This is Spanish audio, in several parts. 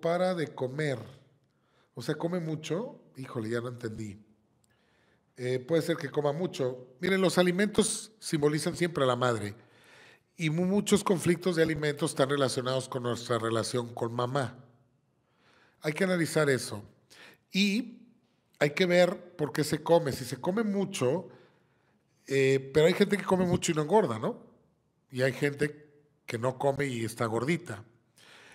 para de comer. O sea, come mucho. Híjole, ya no entendí. Eh, puede ser que coma mucho. Miren, los alimentos simbolizan siempre a la madre. Y muchos conflictos de alimentos están relacionados con nuestra relación con mamá. Hay que analizar eso. Y hay que ver por qué se come. Si se come mucho, eh, pero hay gente que come mucho y no engorda, ¿no? Y hay gente que no come y está gordita.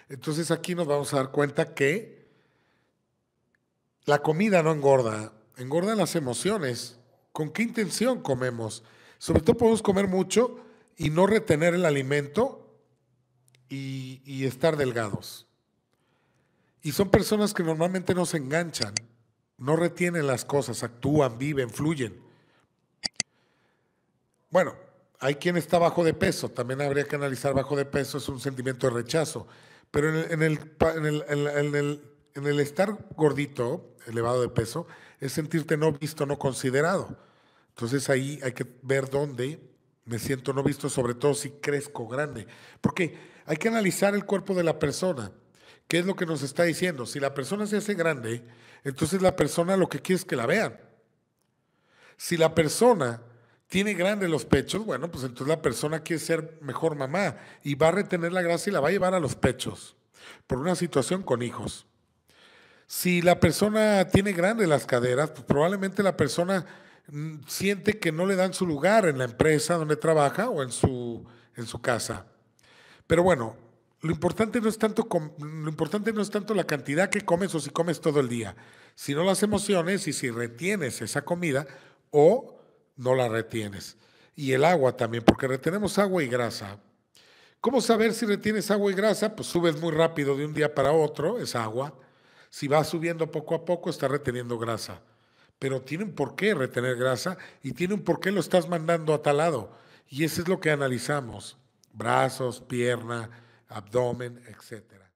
Entonces aquí nos vamos a dar cuenta que la comida no engorda, engordan las emociones. ¿Con qué intención comemos? Sobre todo podemos comer mucho y no retener el alimento y, y estar delgados. Y son personas que normalmente no se enganchan, no retienen las cosas, actúan, viven, fluyen. Bueno, hay quien está bajo de peso, también habría que analizar bajo de peso, es un sentimiento de rechazo. Pero en el, en el, estar gordito, elevado de peso, es sentirte no visto, no considerado. Entonces ahí hay que ver dónde me siento no visto, sobre todo si crezco grande. Porque hay que analizar el cuerpo de la persona. ¿Qué es lo que nos está diciendo? Si la persona se hace grande, entonces la persona lo que quiere es que la vean. Si la persona tiene grandes los pechos, bueno, pues entonces la persona quiere ser mejor mamá y va a retener la grasa y la va a llevar a los pechos por una situación con hijos. Si la persona tiene grandes las caderas, pues probablemente la persona mm, siente que no le dan su lugar en la empresa donde trabaja o en su, en su casa. Pero bueno, lo importante, no es tanto, lo importante no es tanto la cantidad que comes o si comes todo el día, sino las emociones y si retienes esa comida o no la retienes. Y el agua también, porque retenemos agua y grasa. ¿Cómo saber si retienes agua y grasa? Pues subes muy rápido de un día para otro, es agua. Si vas subiendo poco a poco, está reteniendo grasa. Pero tiene un qué retener grasa y tiene un porqué lo estás mandando a tal lado. Y eso es lo que analizamos. Brazos, pierna, abdomen, etcétera.